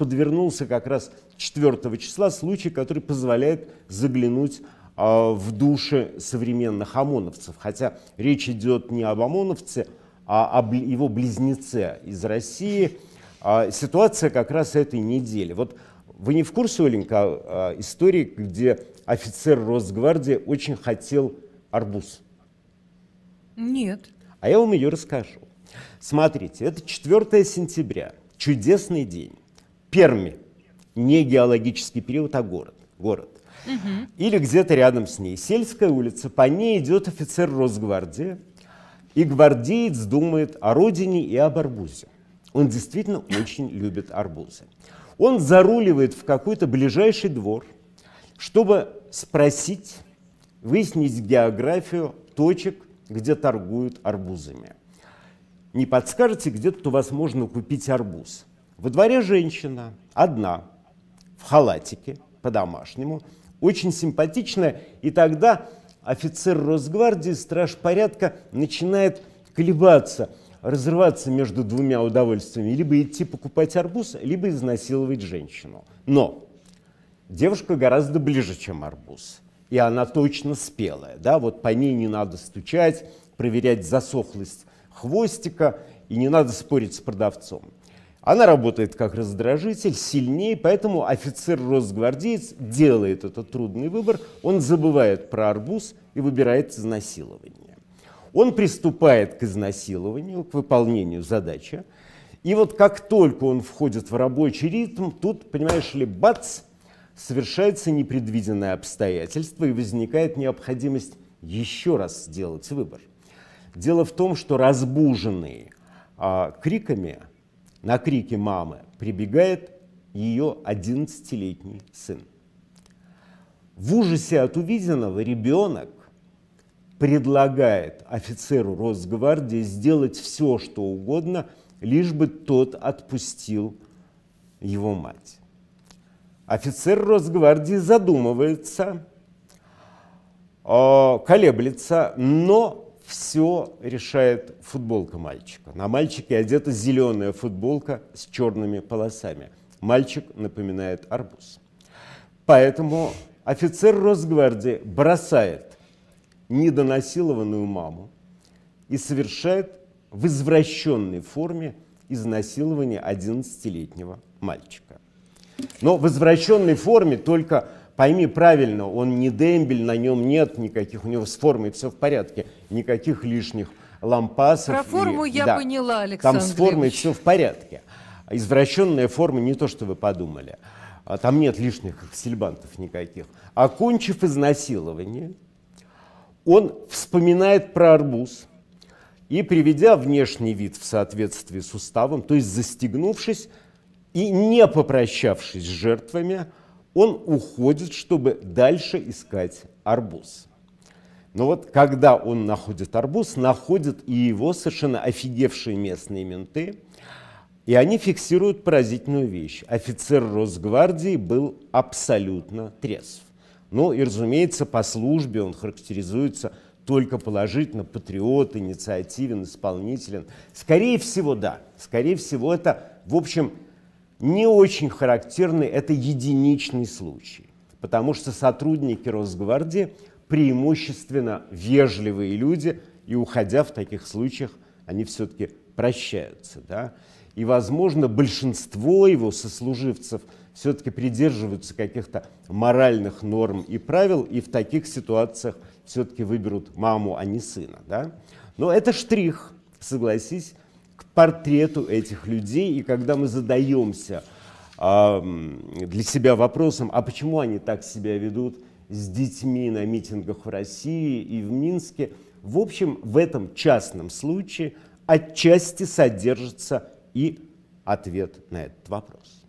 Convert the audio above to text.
подвернулся как раз 4 числа случай, который позволяет заглянуть а, в души современных ОМОНовцев. Хотя речь идет не об ОМОНовце, а об его близнеце из России. А, ситуация как раз этой недели. Вот вы не в курсе, Оленька, а, а, истории, где офицер Росгвардии очень хотел арбуз? Нет. А я вам ее расскажу. Смотрите, это 4 сентября, чудесный день. Перми. Не геологический период, а город. город. Угу. Или где-то рядом с ней. Сельская улица, по ней идет офицер Росгвардии, и гвардеец думает о родине и об арбузе. Он действительно очень любит арбузы. Он заруливает в какой-то ближайший двор, чтобы спросить, выяснить географию точек, где торгуют арбузами. Не подскажете, где тут у вас можно купить арбуз? Во дворе женщина, одна, в халатике, по-домашнему, очень симпатичная, и тогда офицер Росгвардии, страж порядка, начинает колебаться, разрываться между двумя удовольствиями, либо идти покупать арбуз, либо изнасиловать женщину. Но девушка гораздо ближе, чем арбуз, и она точно спелая, да, вот по ней не надо стучать, проверять засохлость хвостика, и не надо спорить с продавцом. Она работает как раздражитель, сильнее, поэтому офицер-росгвардеец делает этот трудный выбор. Он забывает про арбуз и выбирает изнасилование. Он приступает к изнасилованию, к выполнению задачи. И вот как только он входит в рабочий ритм, тут, понимаешь ли, бац, совершается непредвиденное обстоятельство и возникает необходимость еще раз сделать выбор. Дело в том, что разбуженные а, криками – на крики мамы прибегает ее 11-летний сын. В ужасе от увиденного ребенок предлагает офицеру Росгвардии сделать все, что угодно, лишь бы тот отпустил его мать. Офицер Росгвардии задумывается, а, колеблется, но все решает футболка мальчика. На мальчике одета зеленая футболка с черными полосами. Мальчик напоминает арбуз. Поэтому офицер Росгвардии бросает недонасилованную маму и совершает в извращенной форме изнасилование 11-летнего мальчика. Но в извращенной форме только Пойми правильно, он не дембель, на нем нет никаких, у него с формой все в порядке, никаких лишних лампасов. Про форму и, я да, поняла, Александр Там с формой Ильич. все в порядке. Извращенная форма не то, что вы подумали. А там нет лишних сельбантов никаких. Окончив изнасилование, он вспоминает про арбуз и, приведя внешний вид в соответствии с уставом, то есть застегнувшись и не попрощавшись с жертвами, он уходит, чтобы дальше искать арбуз. Но вот когда он находит арбуз, находят и его совершенно офигевшие местные менты, и они фиксируют поразительную вещь. Офицер Росгвардии был абсолютно трезв. Ну и, разумеется, по службе он характеризуется только положительно, патриот, инициативен, исполнителен. Скорее всего, да. Скорее всего, это, в общем, не очень характерны это единичный случай, потому что сотрудники Росгвардии преимущественно вежливые люди, и уходя в таких случаях, они все-таки прощаются. Да? И, возможно, большинство его сослуживцев все-таки придерживаются каких-то моральных норм и правил, и в таких ситуациях все-таки выберут маму, а не сына. Да? Но это штрих, согласись, к портрету этих людей, и когда мы задаемся для себя вопросом, а почему они так себя ведут с детьми на митингах в России и в Минске, в общем, в этом частном случае отчасти содержится и ответ на этот вопрос.